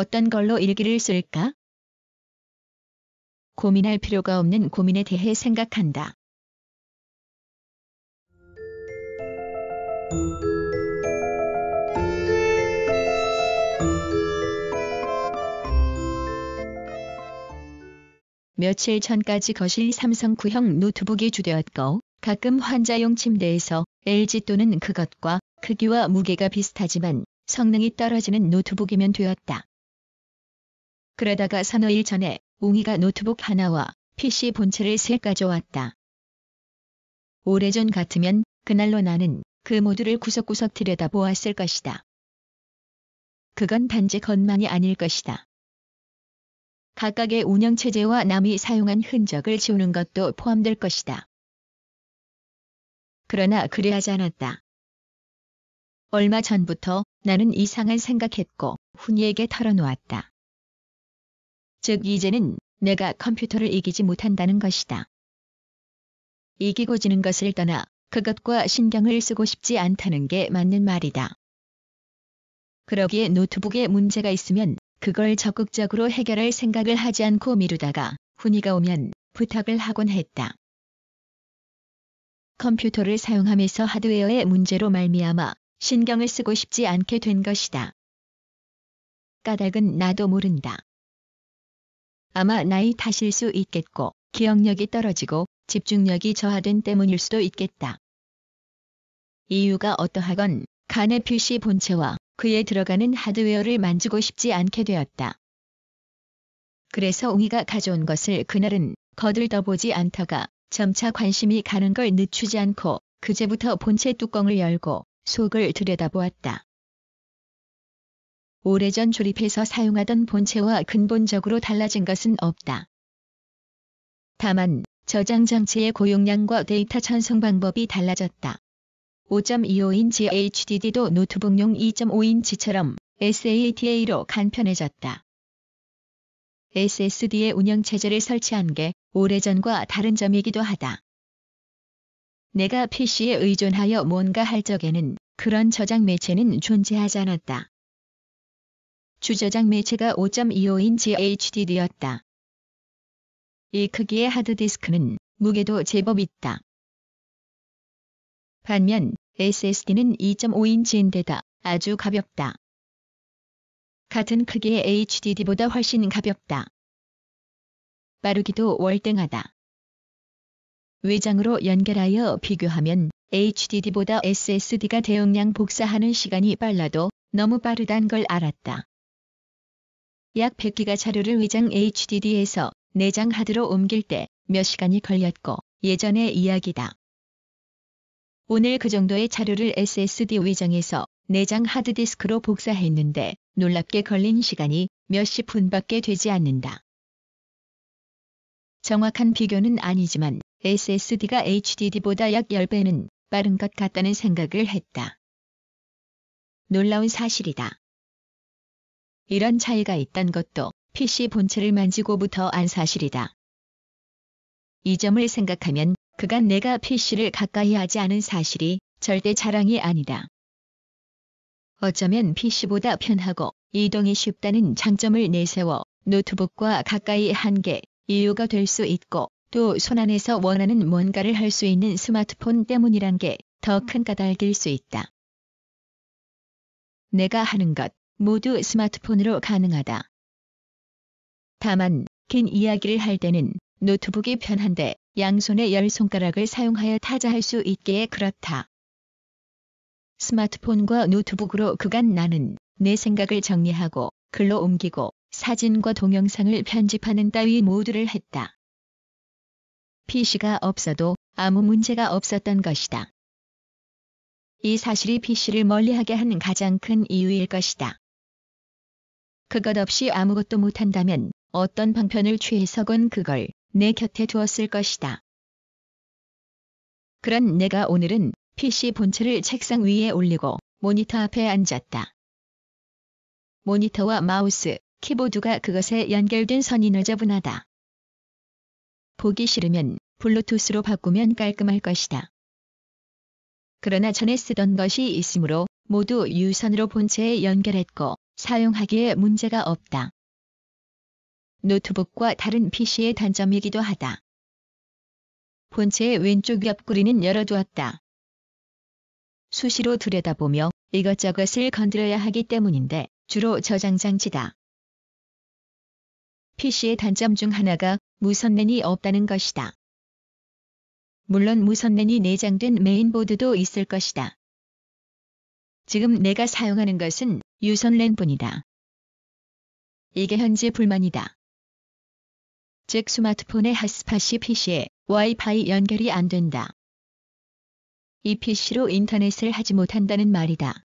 어떤 걸로 일기를 쓸까? 고민할 필요가 없는 고민에 대해 생각한다. 며칠 전까지 거실 삼성 구형 노트북이 주되었고 가끔 환자용 침대에서 LG 또는 그것과 크기와 무게가 비슷하지만 성능이 떨어지는 노트북이면 되었다. 그러다가 사너일 전에 웅이가 노트북 하나와 PC 본체를 세 가져왔다. 오래전 같으면 그날로 나는 그 모두를 구석구석 들여다보았을 것이다. 그건 단지 것만이 아닐 것이다. 각각의 운영체제와 남이 사용한 흔적을 지우는 것도 포함될 것이다. 그러나 그리하지 않았다. 얼마 전부터 나는 이상한 생각했고 훈이에게 털어놓았다. 즉 이제는 내가 컴퓨터를 이기지 못한다는 것이다. 이기고 지는 것을 떠나 그것과 신경을 쓰고 싶지 않다는 게 맞는 말이다. 그러기에 노트북에 문제가 있으면 그걸 적극적으로 해결할 생각을 하지 않고 미루다가 훈이가 오면 부탁을 하곤 했다. 컴퓨터를 사용하면서 하드웨어의 문제로 말미암아 신경을 쓰고 싶지 않게 된 것이다. 까닭은 나도 모른다. 아마 나이 탓일 수 있겠고 기억력이 떨어지고 집중력이 저하된 때문일 수도 있겠다. 이유가 어떠하건 간의 PC 본체와 그에 들어가는 하드웨어를 만지고 싶지 않게 되었다. 그래서 웅이가 가져온 것을 그날은 거들떠보지 않다가 점차 관심이 가는 걸 늦추지 않고 그제부터 본체 뚜껑을 열고 속을 들여다보았다. 오래전 조립해서 사용하던 본체와 근본적으로 달라진 것은 없다. 다만 저장 장치의 고용량과 데이터 전송 방법이 달라졌다. 5.25인치 HDD도 노트북용 2.5인치처럼 SATA로 간편해졌다. SSD의 운영체제를 설치한 게 오래전과 다른 점이기도 하다. 내가 PC에 의존하여 뭔가 할 적에는 그런 저장 매체는 존재하지 않았다. 주저장 매체가 5.25인치 HDD였다. 이 크기의 하드디스크는 무게도 제법 있다. 반면 SSD는 2.5인치인데다 아주 가볍다. 같은 크기의 HDD보다 훨씬 가볍다. 빠르기도 월등하다. 외장으로 연결하여 비교하면 HDD보다 SSD가 대용량 복사하는 시간이 빨라도 너무 빠르단 걸 알았다. 약 100기가 자료를 위장 HDD에서 내장 하드로 옮길 때 몇 시간이 걸렸고 예전의 이야기다. 오늘 그 정도의 자료를 SSD 위장에서 내장 하드디스크로 복사했는데 놀랍게 걸린 시간이 몇십 분밖에 되지 않는다. 정확한 비교는 아니지만 SSD가 HDD보다 약 10배는 빠른 것 같다는 생각을 했다. 놀라운 사실이다. 이런 차이가 있단 것도 PC 본체를 만지고부터 안 사실이다. 이 점을 생각하면 그간 내가 PC를 가까이 하지 않은 사실이 절대 자랑이 아니다. 어쩌면 PC보다 편하고 이동이 쉽다는 장점을 내세워 노트북과 가까이 한 게 이유가 될 수 있고 또 손안에서 원하는 뭔가를 할 수 있는 스마트폰 때문이란 게 더 큰 까닭일 수 있다. 내가 하는 것, 모두 스마트폰으로 가능하다. 다만 긴 이야기를 할 때는 노트북이 편한데 양손의 열 손가락을 사용하여 타자할 수있게에 그렇다. 스마트폰과 노트북으로 그간 나는 내 생각을 정리하고 글로 옮기고 사진과 동영상을 편집하는 따위 모두를 했다. PC가 없어도 아무 문제가 없었던 것이다. 이 사실이 PC를 멀리하게 한 가장 큰 이유일 것이다. 그것 없이 아무것도 못한다면 어떤 방편을 취해서건 그걸 내 곁에 두었을 것이다. 그런 내가 오늘은 PC 본체를 책상 위에 올리고 모니터 앞에 앉았다. 모니터와 마우스, 키보드가 그것에 연결된 선이 너저분하다. 보기 싫으면 블루투스로 바꾸면 깔끔할 것이다. 그러나 전에 쓰던 것이 있으므로 모두 유선으로 본체에 연결했고 사용하기에 문제가 없다. 노트북과 다른 PC의 단점이기도 하다. 본체의 왼쪽 옆구리는 열어두었다. 수시로 들여다보며 이것저것을 건드려야 하기 때문인데 주로 저장장치다. PC의 단점 중 하나가 무선랜이 없다는 것이다. 물론 무선랜이 내장된 메인보드도 있을 것이다. 지금 내가 사용하는 것은 유선 랜뿐이다. 이게 현재 불만이다. 즉 스마트폰의 핫스팟이 PC에 와이파이 연결이 안 된다. 이 PC로 인터넷을 하지 못한다는 말이다.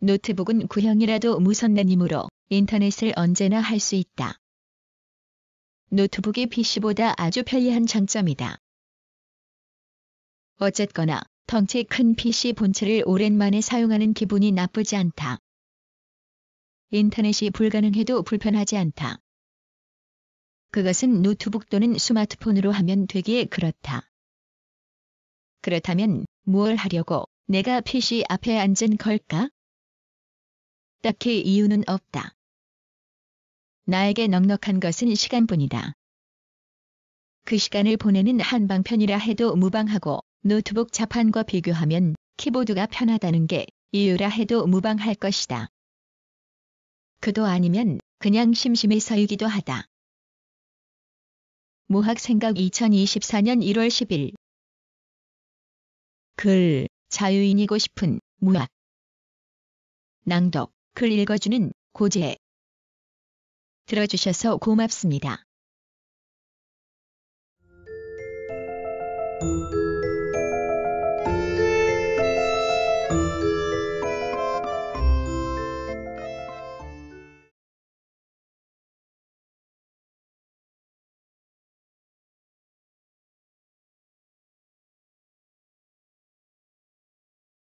노트북은 구형이라도 무선랜이므로 인터넷을 언제나 할 수 있다. 노트북이 PC보다 아주 편리한 장점이다. 어쨌거나 덩치 큰 PC 본체를 오랜만에 사용하는 기분이 나쁘지 않다. 인터넷이 불가능해도 불편하지 않다. 그것은 노트북 또는 스마트폰으로 하면 되기에 그렇다. 그렇다면 무얼 하려고 내가 PC 앞에 앉은 걸까? 딱히 이유는 없다. 나에게 넉넉한 것은 시간뿐이다. 그 시간을 보내는 한방편이라 해도 무방하고 노트북 자판과 비교하면 키보드가 편하다는 게 이유라 해도 무방할 것이다. 그도 아니면 그냥 심심해서이기도 하다. 모학생각 2024년 1월 10일 글 자유인이고 싶은 무학 낭독 글 읽어주는 고재 들어주셔서 고맙습니다.